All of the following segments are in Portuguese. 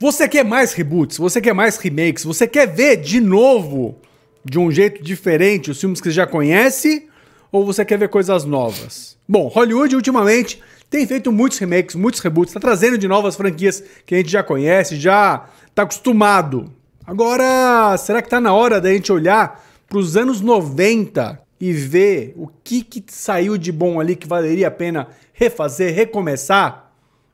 Você quer mais reboots? Você quer mais remakes? Você quer ver de novo, de um jeito diferente, os filmes que você já conhece? Ou você quer ver coisas novas? Bom, Hollywood ultimamente tem feito muitos remakes, muitos reboots, está trazendo de novas franquias que a gente já conhece, já está acostumado. Agora, será que está na hora da gente olhar para os anos 90 e ver o que, que saiu de bom ali que valeria a pena refazer, recomeçar?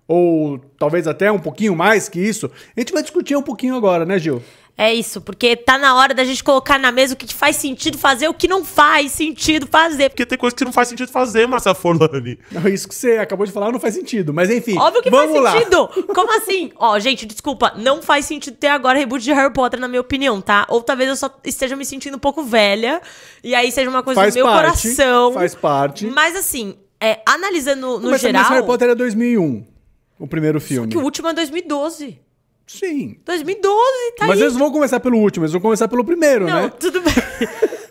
ou talvez até um pouquinho mais que isso. A gente vai discutir um pouquinho agora, né, Gil? É isso, porque tá na hora da gente colocar na mesa o que faz sentido fazer, o que não faz sentido fazer. Porque tem coisa que não faz sentido fazer, Massa Forlani. Não, isso que você acabou de falar não faz sentido, mas enfim. Óbvio que vamos faz lá. sentido! Como assim? Ó, gente, desculpa, não faz sentido ter agora reboot de Harry Potter, na minha opinião, tá? Ou talvez eu só esteja me sentindo um pouco velha, e aí seja uma coisa faz do meu parte, coração. Faz parte. Mas assim, é, analisando no, no mas, geral. Mas Harry Potter é 2001. O primeiro filme. Só que o último é 2012. Sim. 2012, tá Mas aí. eles vão começar pelo último, eles vão começar pelo primeiro, Não, né? tudo bem.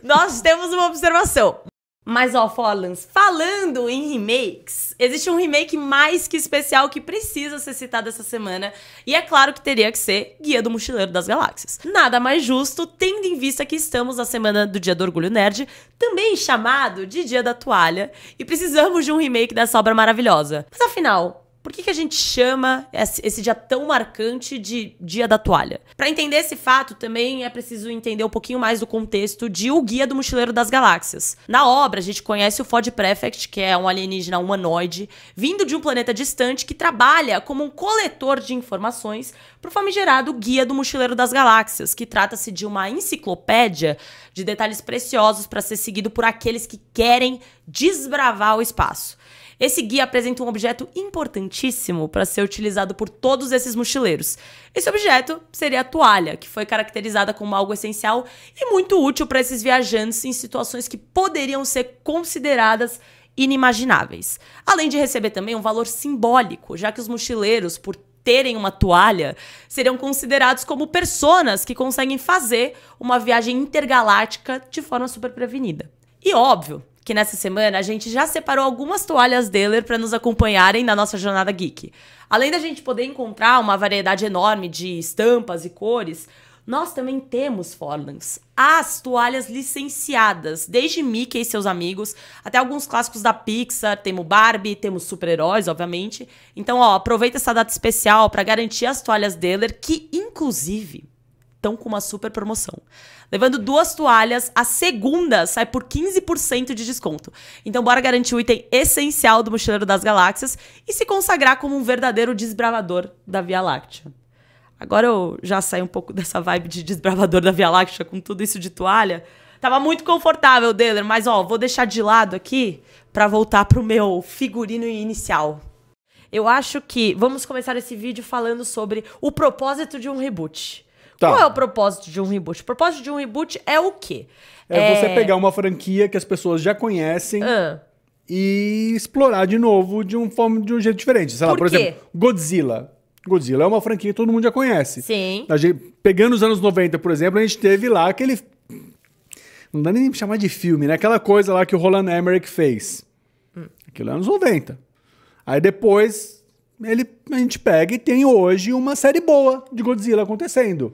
Nós temos uma observação. Mas, ó, Forlans, falando em remakes, existe um remake mais que especial que precisa ser citado essa semana, e é claro que teria que ser Guia do Mochileiro das Galáxias. Nada mais justo, tendo em vista que estamos na semana do Dia do Orgulho Nerd, também chamado de Dia da Toalha, e precisamos de um remake dessa obra maravilhosa. Mas afinal, por que, que a gente chama esse dia tão marcante de Dia da Toalha? Para entender esse fato, também é preciso entender um pouquinho mais do contexto de O Guia do Mochileiro das Galáxias. Na obra, a gente conhece o Fod Prefect, que é um alienígena humanoide, vindo de um planeta distante que trabalha como um coletor de informações para o famigerado Guia do Mochileiro das Galáxias, que trata-se de uma enciclopédia de detalhes preciosos para ser seguido por aqueles que querem desbravar o espaço. Esse guia apresenta um objeto importantíssimo para ser utilizado por todos esses mochileiros. Esse objeto seria a toalha, que foi caracterizada como algo essencial e muito útil para esses viajantes em situações que poderiam ser consideradas inimagináveis. Além de receber também um valor simbólico, já que os mochileiros, por terem uma toalha, seriam considerados como personas que conseguem fazer uma viagem intergaláctica de forma super prevenida. E óbvio, que nessa semana a gente já separou algumas toalhas Deller para nos acompanharem na nossa jornada geek. Além da gente poder encontrar uma variedade enorme de estampas e cores, nós também temos Forlans, as toalhas licenciadas, desde Mickey e seus amigos, até alguns clássicos da Pixar, temos Barbie, temos super-heróis, obviamente. Então, ó, aproveita essa data especial para garantir as toalhas Deller, que inclusive estão com uma super promoção. Levando duas toalhas, a segunda sai por 15% de desconto. Então bora garantir o item essencial do Mochileiro das Galáxias e se consagrar como um verdadeiro desbravador da Via Láctea. Agora eu já saí um pouco dessa vibe de desbravador da Via Láctea com tudo isso de toalha. Tava muito confortável, Deller, mas ó, vou deixar de lado aqui para voltar pro meu figurino inicial. Eu acho que vamos começar esse vídeo falando sobre o propósito de um reboot. Tá. Qual é o propósito de um reboot? O propósito de um reboot é o quê? É, é... você pegar uma franquia que as pessoas já conhecem. Ah. E explorar de novo de um, forma, de um jeito diferente. Sei lá, por, por exemplo, Godzilla. Godzilla é uma franquia que todo mundo já conhece. Sim. Gente, pegando os anos 90, por exemplo, a gente teve lá aquele. Não dá nem chamar de filme, né? Aquela coisa lá que o Roland Emmerich fez. Hum. Aquilo é anos 90. Aí depois ele, a gente pega e tem hoje uma série boa de Godzilla acontecendo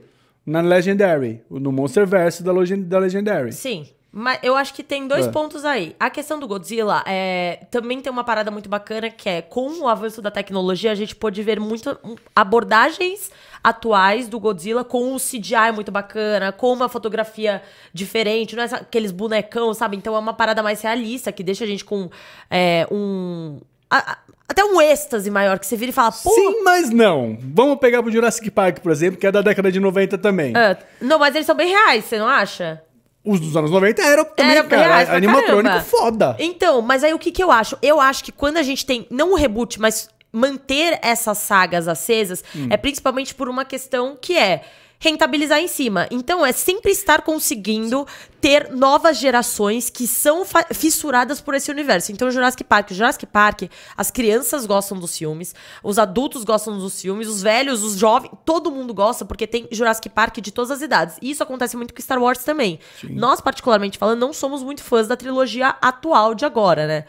na Legendary, no Monsterverse da, da Legendary. Sim. Mas eu acho que tem dois é. pontos aí. A questão do Godzilla é, também tem uma parada muito bacana que é com o avanço da tecnologia a gente pode ver muitas abordagens atuais do Godzilla com um CGI muito bacana, com uma fotografia diferente, não é aqueles bonecão, sabe? Então é uma parada mais realista que deixa a gente com é, um a, até um êxtase maior que você vira e fala, pô. Sim, mas não. Vamos pegar pro Jurassic Park, por exemplo, que é da década de 90 também. Ah, não, mas eles são bem reais, você não acha? Os dos anos 90 eram também, era cara. Reais, animatrônico caramba. foda. Então, mas aí o que, que eu acho? Eu acho que quando a gente tem, não o reboot, mas manter essas sagas acesas, hum. é principalmente por uma questão que é rentabilizar em cima. Então, é sempre estar conseguindo ter novas gerações que são fissuradas por esse universo. Então, Jurassic Park. Jurassic Park, as crianças gostam dos filmes, os adultos gostam dos filmes, os velhos, os jovens, todo mundo gosta, porque tem Jurassic Park de todas as idades. E isso acontece muito com Star Wars também. Sim. Nós, particularmente falando, não somos muito fãs da trilogia atual de agora, né?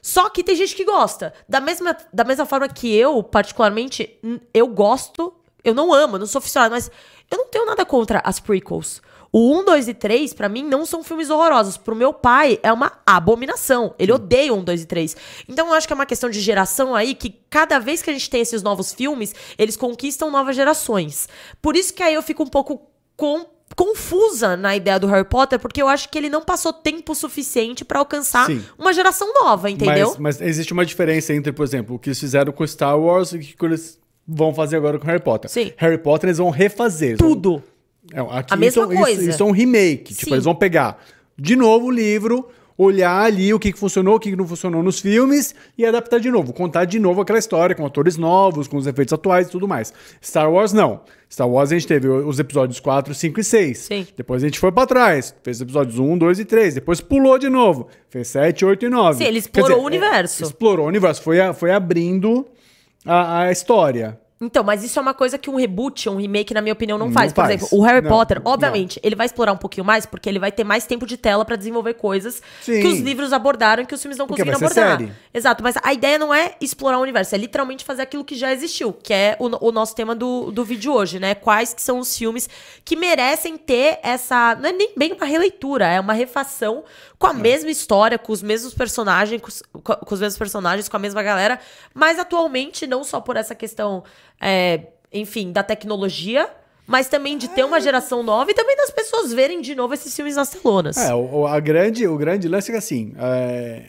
Só que tem gente que gosta. Da mesma, da mesma forma que eu, particularmente, eu gosto. Eu não amo, não sou aficionado, mas eu não tenho nada contra as prequels. O 1, 2 e 3, para mim, não são filmes horrorosos. Pro meu pai, é uma abominação. Ele odeia o 1, 2 e 3. Então, eu acho que é uma questão de geração aí, que cada vez que a gente tem esses novos filmes, eles conquistam novas gerações. Por isso que aí eu fico um pouco com confusa na ideia do Harry Potter, porque eu acho que ele não passou tempo suficiente para alcançar Sim. uma geração nova, entendeu? Mas, mas, existe uma diferença entre, por exemplo, o que eles fizeram com Star Wars e o que eles vão fazer agora com Harry Potter. Sim. Harry Potter eles vão refazer. Tudo. É aqui, a mesma isso, coisa. Isso, isso é um remake. Tipo, Sim. Tipo, eles vão pegar de novo o livro, olhar ali o que, que funcionou, o que, que não funcionou nos filmes e adaptar de novo, contar de novo aquela história com atores novos, com os efeitos atuais e tudo mais. Star Wars não. Star Wars a gente teve os episódios 4, 5 e 6. Sim. Depois a gente foi para trás, fez episódios 1, 2 e 3, depois pulou de novo, fez 7, 8 e 9. Sim, ele explorou dizer, o universo. Explorou o universo, foi, foi abrindo a, a história. Então, mas isso é uma coisa que um reboot, um remake, na minha opinião, não, não faz. Por faz. exemplo, o Harry não, Potter, obviamente, não. ele vai explorar um pouquinho mais, porque ele vai ter mais tempo de tela para desenvolver coisas Sim. que os livros abordaram e que os filmes não porque conseguiram abordar. Série. Exato, mas a ideia não é explorar o universo, é literalmente fazer aquilo que já existiu, que é o, o nosso tema do, do vídeo hoje, né? Quais que são os filmes que merecem ter essa. Não é nem bem uma releitura, é uma refação com a é. mesma história, com os mesmos personagens, com, com os mesmos personagens, com a mesma galera, mas atualmente, não só por essa questão é, enfim, da tecnologia, mas também de ter uma é. geração nova e também das pessoas verem de novo esses filmes nas telonas. É, o, a grande, o grande lance é assim. É...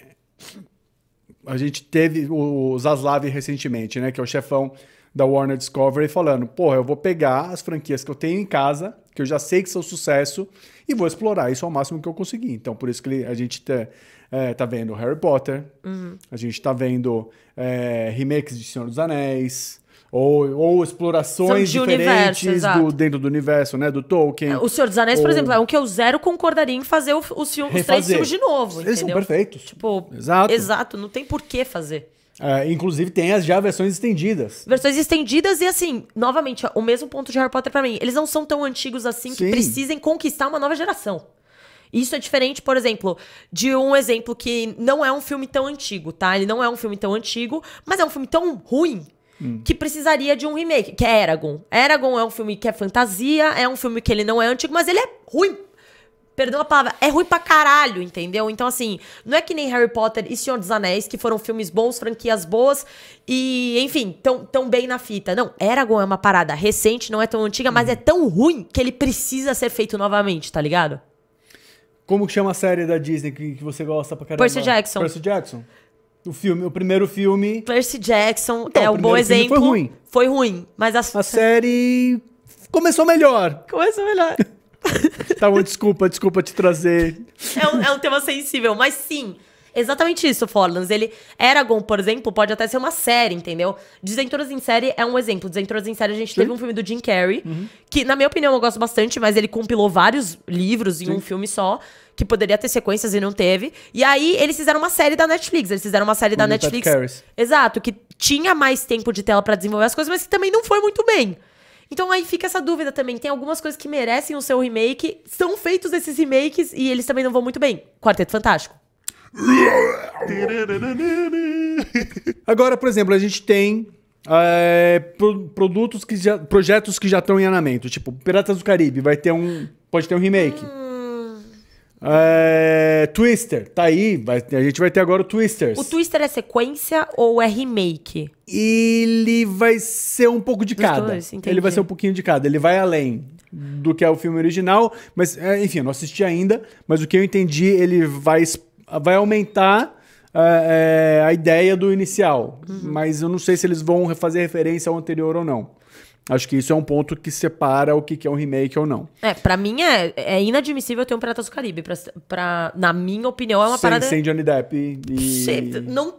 A gente teve o Zaslav recentemente, né? Que é o chefão da Warner Discovery, falando: porra, eu vou pegar as franquias que eu tenho em casa, que eu já sei que são sucesso, e vou explorar isso ao máximo que eu conseguir. Então, por isso que a gente tá, é, tá vendo Harry Potter, uhum. a gente tá vendo é, remakes de Senhor dos Anéis ou, ou explorações de diferentes universo, do, dentro do universo, né? Do Tolkien. É, o Senhor dos Anéis, ou... por exemplo, é um que eu zero concordaria em fazer os, os três filmes de novo. Eles entendeu? são perfeitos. Tipo, exato. exato, não tem por que fazer. É, inclusive tem as já versões estendidas. Versões estendidas e assim, novamente, o mesmo ponto de Harry Potter para mim. Eles não são tão antigos assim Sim. que precisem conquistar uma nova geração. Isso é diferente, por exemplo, de um exemplo que não é um filme tão antigo, tá? Ele não é um filme tão antigo, mas é um filme tão ruim Hum. que precisaria de um remake, que é Eragon. Eragon é um filme que é fantasia, é um filme que ele não é antigo, mas ele é ruim. Perdão a palavra, é ruim pra caralho, entendeu? Então, assim, não é que nem Harry Potter e Senhor dos Anéis, que foram filmes bons, franquias boas e, enfim, tão, tão bem na fita. Não, Eragon é uma parada recente, não é tão antiga, hum. mas é tão ruim que ele precisa ser feito novamente, tá ligado? Como que chama a série da Disney que, que você gosta pra caralho? Percy Jackson. Percy Jackson. O filme, o primeiro filme. Percy Jackson então, é o um bom exemplo. Foi ruim. Foi ruim, mas a... a série começou melhor. Começou melhor. tá bom, desculpa, desculpa te trazer. É um, é um tema sensível, mas sim. Exatamente isso, Forlans. Ele. Eragon, por exemplo, pode até ser uma série, entendeu? Desventuras em série é um exemplo. Desventuras em série, a gente Sim. teve um filme do Jim Carrey, uhum. que, na minha opinião, eu gosto bastante, mas ele compilou vários livros em Sim. um filme só que poderia ter sequências e não teve. E aí eles fizeram uma série da Netflix. Eles fizeram uma série da Netflix. Harris. Exato, que tinha mais tempo de tela para desenvolver as coisas, mas que também não foi muito bem. Então aí fica essa dúvida também. Tem algumas coisas que merecem o seu remake, são feitos esses remakes e eles também não vão muito bem. Quarteto Fantástico. Agora, por exemplo, a gente tem é, produtos que já, projetos que já estão em andamento, tipo Piratas do Caribe, vai ter um, pode ter um remake. Hum. É, Twister, tá aí. A gente vai ter agora o Twisters. O Twister é sequência ou é remake? Ele vai ser um pouco de Dos cada. Dois, ele vai ser um pouquinho de cada. Ele vai além do que é o filme original, mas é, enfim, eu não assisti ainda. Mas o que eu entendi, ele vai, vai aumentar é, é, a ideia do inicial. Uhum. Mas eu não sei se eles vão fazer referência ao anterior ou não. Acho que isso é um ponto que separa o que é um remake ou não. É, para mim é, é inadmissível ter um Piratas do Caribe. Pra, pra, na minha opinião, é uma sem, parada. Sem Johnny Depp e. Não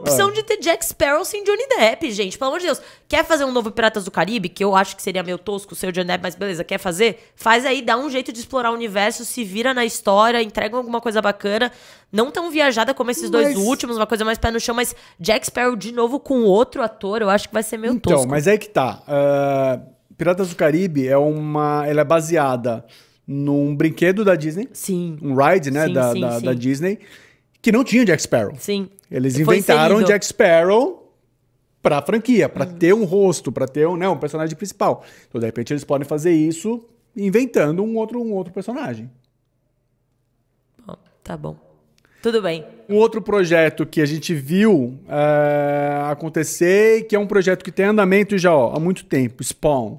opção é. de ter Jack Sparrow sem Johnny Depp, gente. Pelo amor de Deus. Quer fazer um novo Piratas do Caribe? Que eu acho que seria meio tosco ser o Johnny Depp, mas beleza, quer fazer? Faz aí, dá um jeito de explorar o universo, se vira na história, entrega alguma coisa bacana. Não tão viajada como esses mas... dois últimos, uma coisa mais pé no chão, mas Jack Sparrow de novo com outro ator, eu acho que vai ser meio então, tosco. Então, mas é que tá. Uh, Piratas do Caribe é uma. Ela é baseada num brinquedo da Disney. Sim. Um ride, né? Sim, da, sim, da, sim. da Disney. Que não tinha Jack Sparrow. Sim. Eles inventaram Jack Sparrow para a franquia, para uhum. ter um rosto, para ter um, né, um personagem principal. Então, de repente, eles podem fazer isso inventando um outro, um outro personagem. Bom, tá bom. Tudo bem. Um outro projeto que a gente viu é, acontecer, que é um projeto que tem andamento já ó, há muito tempo, Spawn.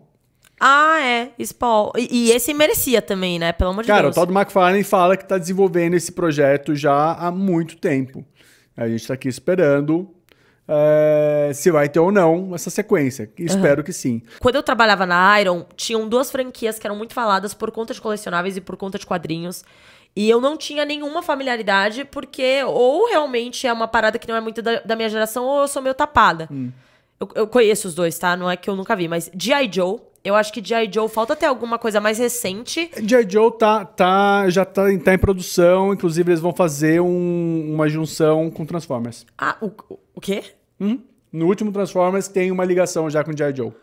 Ah, é, Spawn. E, e esse merecia também, né? Pelo amor de Cara, Deus. Cara, o Todd McFarlane fala que está desenvolvendo esse projeto já há muito tempo. A gente está aqui esperando é, se vai ter ou não essa sequência. Uhum. Espero que sim. Quando eu trabalhava na Iron, tinham duas franquias que eram muito faladas por conta de colecionáveis e por conta de quadrinhos. E eu não tinha nenhuma familiaridade, porque ou realmente é uma parada que não é muito da, da minha geração, ou eu sou meio tapada. Hum. Eu, eu, conheço os dois, tá? Não é que eu nunca vi, mas G.I. Joe eu acho que G.I. Joe falta até alguma coisa mais recente. G.I. Joe tá, tá, já tá, tá em produção, inclusive eles vão fazer um, uma junção com Transformers. Ah, o, o quê? Hum? No último Transformers tem uma ligação já com G.I. Joe.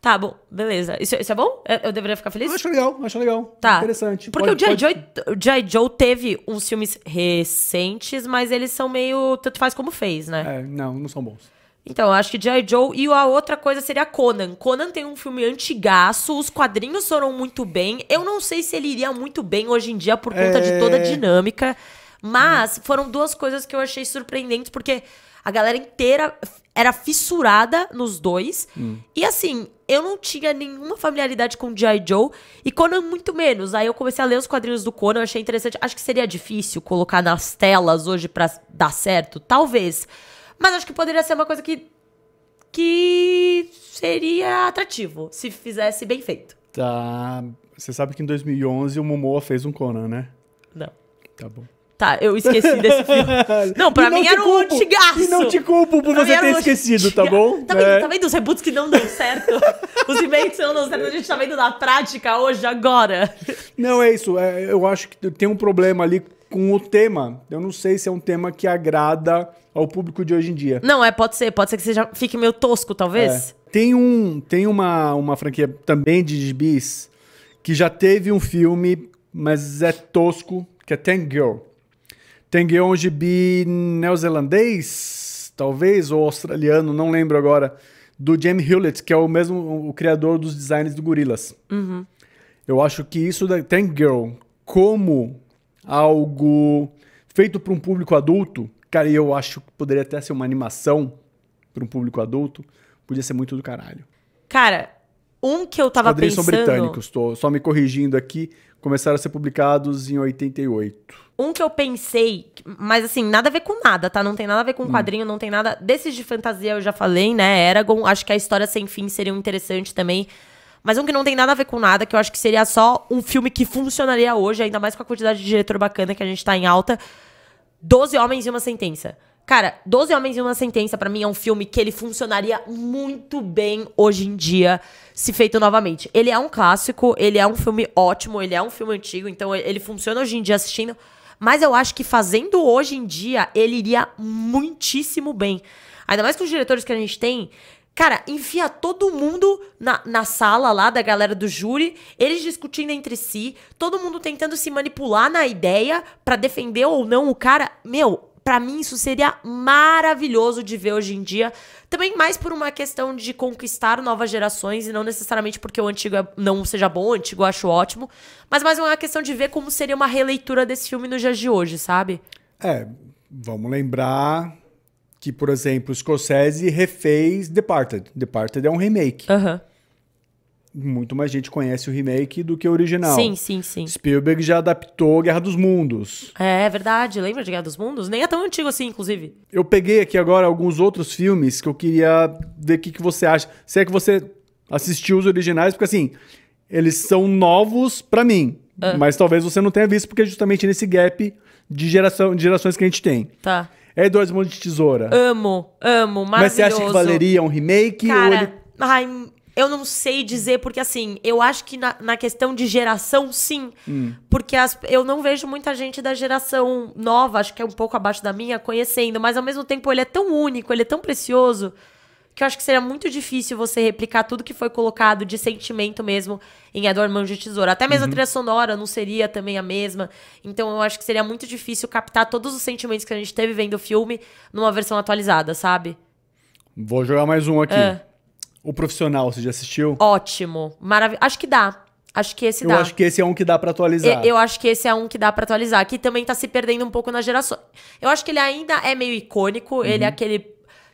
Tá bom, beleza. Isso, isso é bom? Eu, deveria ficar feliz? Acho legal, acho legal. Tá. Interessante. Porque pode, o G.I. Pode... Joe, Joe teve uns filmes recentes, mas eles são meio tanto faz como fez, né? É, não, não são bons. Então, acho que J.I. Joe e a outra coisa seria Conan. Conan tem um filme antigaço, os quadrinhos foram muito bem. Eu não sei se ele iria muito bem hoje em dia por conta é... de toda a é. dinâmica, mas hum. foram duas coisas que eu achei surpreendentes, porque a galera inteira era fissurada nos dois. Hum. E assim, eu não tinha nenhuma familiaridade com J.I. Joe e Conan muito menos. Aí eu comecei a ler os quadrinhos do Conan, achei interessante. Acho que seria difícil colocar nas telas hoje para dar certo, talvez. Mas acho que poderia ser uma coisa que. que seria atrativo se fizesse bem feito. Tá. Você sabe que em 2011 o Momoa fez um Conan, né? Não. Tá bom. Tá, eu esqueci desse filme. Não, pra não mim era um antigaço. E não te culpo por pra você ter um esquecido, tá antiga. tá bom? Tá vendo, é. tá vendo os reboots que não dão certo? os eventos não dão certo, a gente tá vendo na prática hoje, agora. Não, é isso. É, eu acho que tem um problema ali com o tema. Eu não sei se é um tema que agrada ao público de hoje em dia. Não, é, pode ser, pode ser que seja fique meio tosco, talvez. É. Tem um, tem uma, uma franquia também de gibis que já teve um filme, mas é tosco, que é Tang Girl é um gibi neozelandês, talvez, ou australiano, não lembro agora, do Jamie Hewlett, que é o mesmo o criador dos designs do Gorillaz. Uhum. Eu acho que isso da Girl como algo feito para um público adulto, cara, eu acho que poderia até ser uma animação para um público adulto, podia ser muito do caralho. Cara, um que eu tava Quadrinhos pensando... são britânicos, tô só me corrigindo aqui, começaram a ser publicados em 88. Um que eu pensei, mas assim, nada a ver com nada, tá? Não tem nada a ver com hum. quadrinho, não tem nada... Desses de fantasia eu já falei, né? Eragon, acho que a história sem fim seria um interessante também, mas um que não tem nada a ver com nada, que eu acho que seria só um filme que funcionaria hoje, ainda mais com a quantidade de diretor bacana que a gente tá em alta. Doze Homens e uma Sentença. Cara, Doze Homens e uma Sentença, para mim, é um filme que ele funcionaria muito bem hoje em dia, se feito novamente. Ele é um clássico, ele é um filme ótimo, ele é um filme antigo, então ele funciona hoje em dia assistindo. Mas eu acho que fazendo hoje em dia, ele iria muitíssimo bem. Ainda mais com os diretores que a gente tem, Cara, enfia todo mundo na, na sala lá da galera do júri, eles discutindo entre si, todo mundo tentando se manipular na ideia para defender ou não o cara. Meu, para mim isso seria maravilhoso de ver hoje em dia. Também mais por uma questão de conquistar novas gerações e não necessariamente porque o antigo é, não seja bom, o antigo eu acho ótimo, mas mais uma questão de ver como seria uma releitura desse filme nos dias de hoje, sabe? É, vamos lembrar que, por exemplo, Scorsese refez Departed. Departed é um remake. Muito mais gente conhece o remake do que o original. Sim, sim, sim. Spielberg já adaptou Guerra dos Mundos. É, é verdade. Lembra de Guerra dos Mundos? Nem é tão antigo assim, inclusive. Eu peguei aqui agora alguns outros filmes que eu queria ver o que, que você acha. Se é que você assistiu os originais, porque assim, eles são novos para mim. Ah. Mas talvez você não tenha visto, porque é justamente nesse gap de, geração, de gerações que a gente tem. Tá. É Dois Mundos de Tesoura. Amo, amo, maravilhoso. Mas você acha que valeria um remake? Cara, ele... ai, eu não sei dizer, porque assim, eu acho que na, na questão de geração, sim. Hum. Porque as, eu não vejo muita gente da geração nova, acho que é um pouco abaixo da minha, conhecendo. Mas ao mesmo tempo, ele é tão único, ele é tão precioso que eu acho que seria muito difícil você replicar tudo que foi colocado de sentimento mesmo em Edward Mão de tesoura Até mesmo uhum. a trilha sonora não seria também a mesma. Então eu acho que seria muito difícil captar todos os sentimentos que a gente teve vendo o filme numa versão atualizada, sabe? Vou jogar mais um aqui. É. O Profissional, você já assistiu? Ótimo. Maravilhoso. Acho que dá. Acho que esse dá. É eu acho que esse é um que dá para atualizar. Eu, eu, acho que esse é um que dá para atualizar, que também tá se perdendo um pouco na geração. Eu acho que ele ainda é meio icônico, uhum. ele é aquele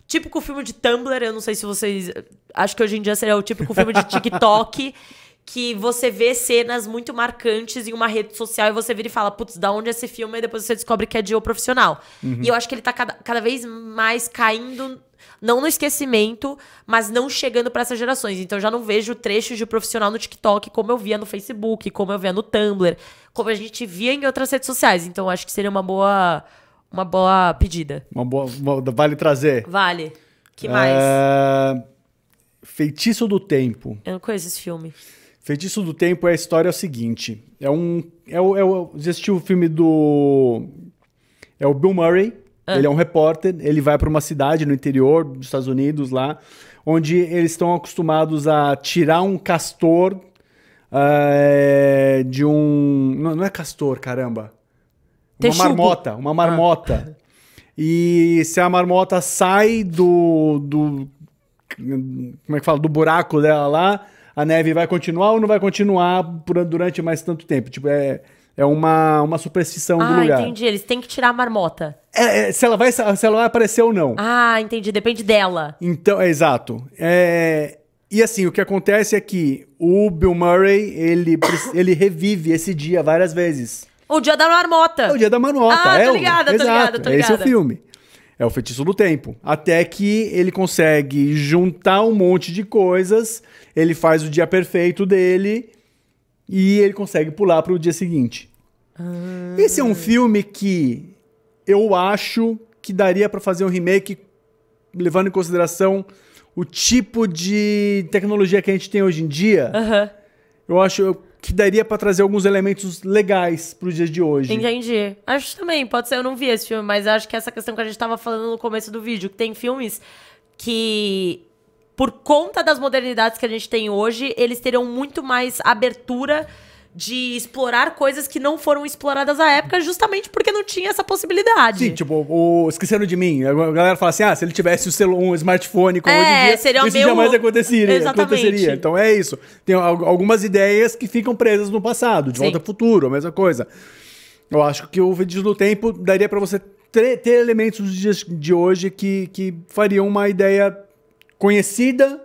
Típico filme de Tumblr, eu não sei se vocês. Acho que hoje em dia seria o típico filme de TikTok. que você vê cenas muito marcantes em uma rede social e você vira e fala, putz, da onde é esse filme? E depois você descobre que é de o profissional. Uhum. E eu acho que ele tá cada, cada vez mais caindo, não no esquecimento, mas não chegando para essas gerações. Então eu já não vejo trechos de profissional no TikTok como eu via no Facebook, como eu via no Tumblr, como a gente via em outras redes sociais. Então eu acho que seria uma boa uma boa pedida. Uma boa. Uma, vale trazer. Vale. Que mais? É... Feitiço do Tempo. Eu não conheço esse filme. Feitiço do Tempo é a história é o seguinte: é um. É o, é o, o filme do. É o Bill Murray. Ah. Ele é um repórter. Ele vai para uma cidade no interior dos Estados Unidos lá, onde eles estão acostumados a tirar um castor é, de um. Não, não é castor, caramba. Uma marmota, uma marmota. Ah. E se a marmota sai do, do. Como é que fala? Do buraco dela lá, a neve vai continuar ou não vai continuar durante mais tanto tempo? Tipo, é. É uma, uma superstição ah, do lugar. Ah, entendi. Eles têm que tirar a marmota. É, é, se, ela vai, se ela vai aparecer ou não. Ah, entendi. Depende dela. Então, é, exato. É, e assim, o que acontece é que o Bill Murray, ele, ele revive esse dia várias vezes. O Dia da Marmota. É o Dia da Marmota. Ah, é tô ligada, tô ligada, tô ligada. Esse é o filme. É o feitiço do tempo. Até que ele consegue juntar um monte de coisas, ele faz o dia perfeito dele e ele consegue pular para o dia seguinte. Ah. Esse é um filme que eu acho que daria para fazer um remake levando em consideração o tipo de tecnologia que a gente tem hoje em dia. Uhum. Eu acho, que daria para trazer alguns elementos legais para os dias de hoje. Entendi. Acho também, pode ser, eu não vi esse filme, mas acho que essa questão que a gente estava falando no começo do vídeo, que tem filmes que por conta das modernidades que a gente tem hoje, eles teriam muito mais abertura de explorar coisas que não foram exploradas à época, justamente porque não tinha essa possibilidade. Sim, tipo, o, esquecendo de mim. A galera fala assim: ah, se ele tivesse um, smartphone como é, hoje em dia, seria isso meu... jamais aconteceria, Exatamente. aconteceria. Então é isso. Tem algumas ideias que ficam presas no passado, de Sim. volta ao futuro, a mesma coisa. Eu acho que o vídeo do tempo daria para você ter, ter, elementos dos dias de hoje que, que fariam uma ideia conhecida,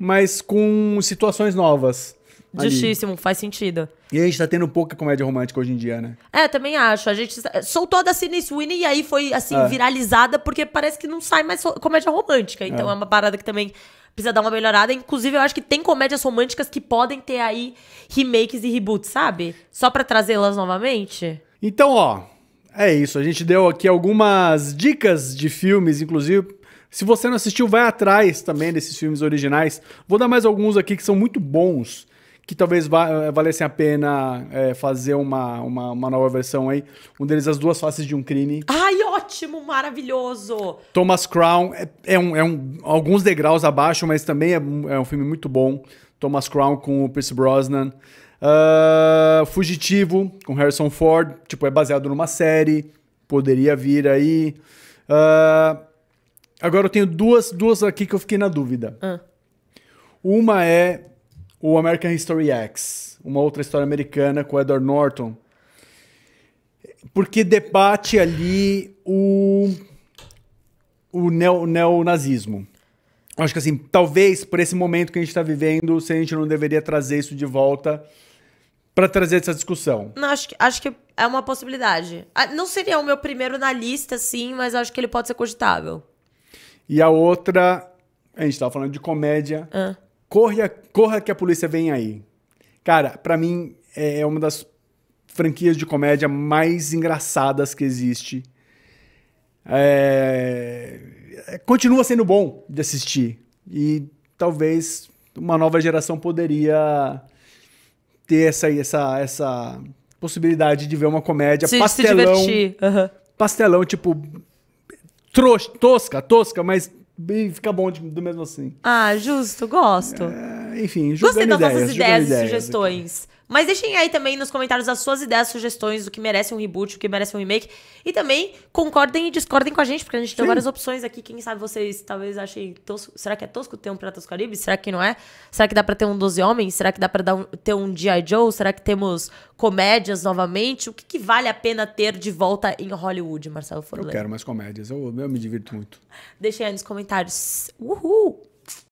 mas com situações novas. Justíssimo, Ali. faz sentido. E a gente tá tendo pouca comédia romântica hoje em dia, né? É, também acho. A gente soltou da Sidney Sweeney e aí foi, assim, é. viralizada, porque parece que não sai mais comédia romântica. Então é. é. uma parada que também precisa dar uma melhorada. Inclusive, eu acho que tem comédias românticas que podem ter aí remakes e reboots, sabe? Só para trazê-las novamente. Então, ó, é isso. A gente deu aqui algumas dicas de filmes, inclusive se você não assistiu, vai atrás também desses filmes originais. Vou dar mais alguns aqui que são muito bons que talvez eh, valessem a pena é, fazer uma, uma, uma, nova versão aí. Um deles, As Duas Faces de um Crime. Ai, ótimo, maravilhoso! Thomas Crown é, é, um, é um, alguns degraus abaixo, mas também é, é um filme muito bom. Thomas Crown com o Pierce Brosnan. Uh, Fugitivo, com Harrison Ford. Tipo, é baseado numa série. Poderia vir aí. Uh, agora eu tenho duas, duas aqui que eu fiquei na dúvida. Uh. Uma é o American History X, uma outra história americana com Edward Norton, porque debate ali o, o neo, neonazismo. Acho que assim, talvez por esse momento que a gente está vivendo, se a gente não deveria trazer isso de volta para trazer essa discussão. Não, acho que, acho que é uma possibilidade. Ah, não seria o meu primeiro na lista, sim, mas acho que ele pode ser cogitável. E a outra, a gente estava falando de comédia. Ah Corra, corra que a polícia vem aí. Cara, para mim é, é uma das franquias de comédia mais engraçadas que existe. É, é... Continua sendo bom de assistir. E talvez uma nova geração poderia ter essa, essa, essa possibilidade de ver uma comédia se, pastelão. Se divertir. Uhum. Pastelão, tipo. Tosca, tosca, mas e fica bom de, do mesmo assim. Ah, justo, gosto. É, enfim, Gostei das ideias, nossas ideias e sugestões. Aqui. Mas deixem aí também nos comentários as suas ideias, sugestões do que merece um reboot, o que merece um remake. E também concordem e discordem com a gente, porque a gente Sim. tem várias opções aqui. Quem sabe vocês talvez achem tosco. Será que é tosco ter um Piratas do Caribe? Será que não é? Será que dá pra ter um Doze Homens? Será que dá pra um, ter um G.I. Joe? Será que temos comédias novamente? O que, que, vale a pena ter de volta em Hollywood, Marcelo Forlan? Eu quero mais comédias. Eu, eu me divirto muito. Deixem aí nos comentários. Uhul!